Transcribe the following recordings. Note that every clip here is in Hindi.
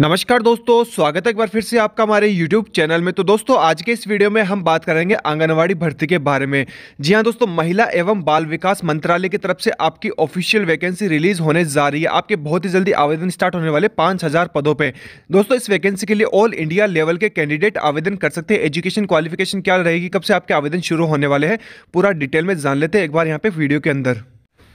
नमस्कार दोस्तों स्वागत है एक बार फिर से आपका हमारे YouTube चैनल में तो दोस्तों आज के इस वीडियो में हम बात करेंगे आंगनवाड़ी भर्ती के बारे में जी हां दोस्तों महिला एवं बाल विकास मंत्रालय की तरफ से आपकी ऑफिशियल वैकेंसी रिलीज होने जा रही है आपके बहुत ही जल्दी आवेदन स्टार्ट होने वाले पाँच हज़ार पदों पर दोस्तों इस वैकेंसी के लिए ऑल इंडिया लेवल के कैंडिडेट आवेदन कर सकते हैं एजुकेशन क्वालिफिकेशन क्या रहेगी कब से आपके आवेदन शुरू होने वाले हैं पूरा डिटेल में जान लेते हैं एक बार यहाँ पे वीडियो के अंदर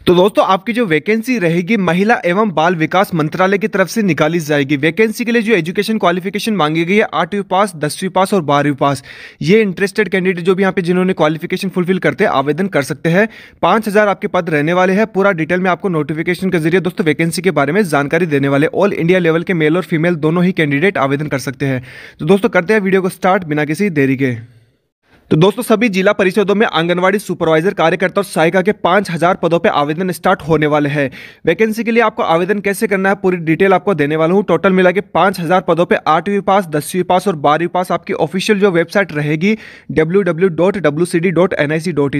तो दोस्तों आपकी जो वैकेंसी रहेगी महिला एवं बाल विकास मंत्रालय की तरफ से निकाली जाएगी वैकेंसी के लिए जो एजुकेशन क्वालिफिकेशन मांगी गई है आठवीं पास दसवीं पास और बारहवीं पास ये इंटरेस्टेड कैंडिडेट जो भी यहाँ पे जिन्होंने क्वालिफिकेशन फुलफिल करते हैं आवेदन कर सकते हैं पाँच हज़ार आपके पद रहने वाले हैं पूरा डिटेल में आपको नोटिफिकेशन के जरिए दोस्तों वैकेंसी के बारे में जानकारी देने वाले ऑल इंडिया लेवल के मेल और फीमेल दोनों ही कैंडिडेट आवेदन कर सकते हैं तो दोस्तों करते हैं वीडियो को स्टार्ट बिना किसी देरी के तो दोस्तों सभी जिला परिषदों में आंगनवाड़ी सुपरवाइजर कार्यकर्ता और सहायिका के पांच हजार पदों पर आवेदन स्टार्ट होने वाले हैं वैकेंसी के लिए आपको आवेदन कैसे करना है पूरी डिटेल आपको देने वाला हूँ टोटल मिला के पाँच हजार पदों पर आठवीं पास दसवीं पास और बारहवीं पास आपकी ऑफिशियल जो वेबसाइट रहेगी डब्ल्यू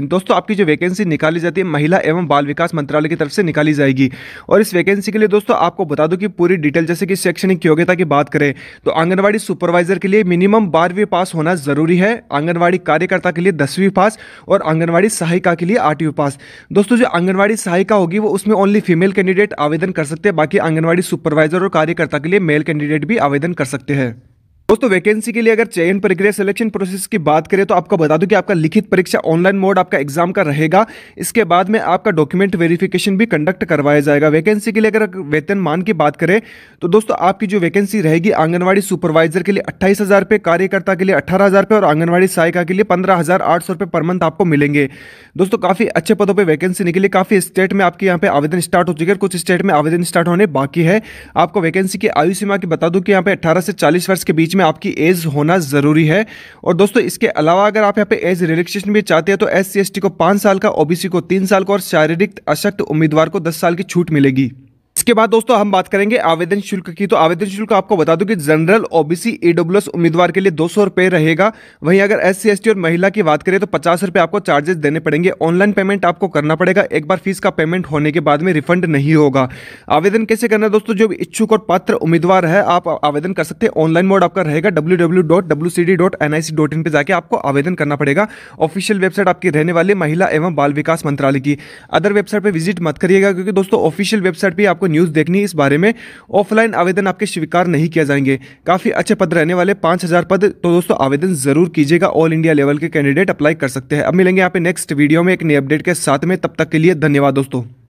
दोस्तों आपकी जो वैकेंसी निकाली जाती है महिला एवं बाल विकास मंत्रालय की तरफ से निकाली जाएगी और इस वैकेंसी के लिए दोस्तों आपको बता दूं कि पूरी डिटेल जैसे कि शैक्षणिक योग्यता की बात करें तो आंगनबाड़ी सुपरवाइजर के लिए मिनिमम बारहवीं पास होना जरूरी है आंगनबाड़ी कार्य कार्यकर्ता के लिए दसवीं पास और आंगनबाड़ी सहायिका के लिए आठवीं पास दोस्तों जो आंगनबाड़ी सहायिका होगी वो उसमें ओनली फीमेल कैंडिडेट आवेदन कर सकते हैं बाकी आंगनबाड़ी सुपरवाइजर और कार्यकर्ता के लिए मेल कैंडिडेट भी आवेदन कर सकते हैं दोस्तों वैकेंसी के लिए अगर चयन प्रक्रिया सिलेक्शन प्रोसेस की बात करें तो आपको बता दूं कि आपका लिखित परीक्षा ऑनलाइन मोड आपका एग्जाम का रहेगा इसके बाद में आपका डॉक्यूमेंट वेरिफिकेशन भी कंडक्ट करवाया जाएगा वैकेंसी के लिए अगर वेतन मान की बात करें तो दोस्तों आपकी जो वैकेंसी रहेगी आंगनबाड़ी सुपरवाइजर के लिए अट्ठाईस हज़ार कार्यकर्ता के लिए अट्ठारह हज़ार और आंगनबाड़ी सहायिका के लिए पंद्रह हज़ार आठ सौ रुपये पर मंथ आपको मिलेंगे दोस्तों काफ़ी अच्छे पदों पर वैकेंसी निकली काफ़ी स्टेट में आपके यहाँ पे आवेदन स्टार्ट हो चुके हैं कुछ स्टेट में आवेदन स्टार्ट होने बाकी है आपको वैकेंसी की आयु सीमा की बता दूँ कि यहाँ पे अठारह से चालीस वर्ष के बीच में में आपकी एज होना ज़रूरी है और दोस्तों इसके अलावा अगर आप यहाँ पे एज रिलैक्सेशन भी चाहते हैं तो एस सी को पांच साल का ओबीसी को तीन साल का और शारीरिक अशक्त उम्मीदवार को दस साल की छूट मिलेगी इसके बाद दोस्तों हम बात करेंगे आवेदन शुल्क की तो आवेदन शुल्क आपको बता दूं कि जनरल ओबीसी ईडब्ल्यूएस उम्मीदवार के लिए दो सौ रुपये रहेगा वहीं अगर एस सी और महिला की बात करें तो पचास रुपये आपको चार्जेस देने पड़ेंगे ऑनलाइन पेमेंट आपको करना पड़ेगा एक बार फीस का पेमेंट होने के बाद में रिफंड नहीं होगा आवेदन कैसे करना है दोस्तों जो इच्छुक और पात्र उम्मीदवार है आप आवेदन कर सकते हैं ऑनलाइन मोड आपका रहेगा डब्ल्यू पर जाके आपको आवेदन करना पड़ेगा ऑफिशियल वेबसाइट आपकी रहने वाली महिला एवं बाल विकास मंत्रालय की अदर वेबसाइट पर विजिट मत करिएगा क्योंकि दोस्तों ऑफिशियल वेबसाइट पर आपको न्यूज़ देखनी इस बारे में ऑफलाइन आवेदन आपके स्वीकार नहीं किया जाएंगे काफ़ी अच्छे पद रहने वाले पांच हज़ार पद तो दोस्तों आवेदन ज़रूर कीजिएगा ऑल इंडिया लेवल के कैंडिडेट अप्लाई कर सकते हैं अब मिलेंगे यहाँ पे नेक्स्ट वीडियो में एक नई अपडेट के साथ में तब तक के लिए धन्यवाद दोस्तों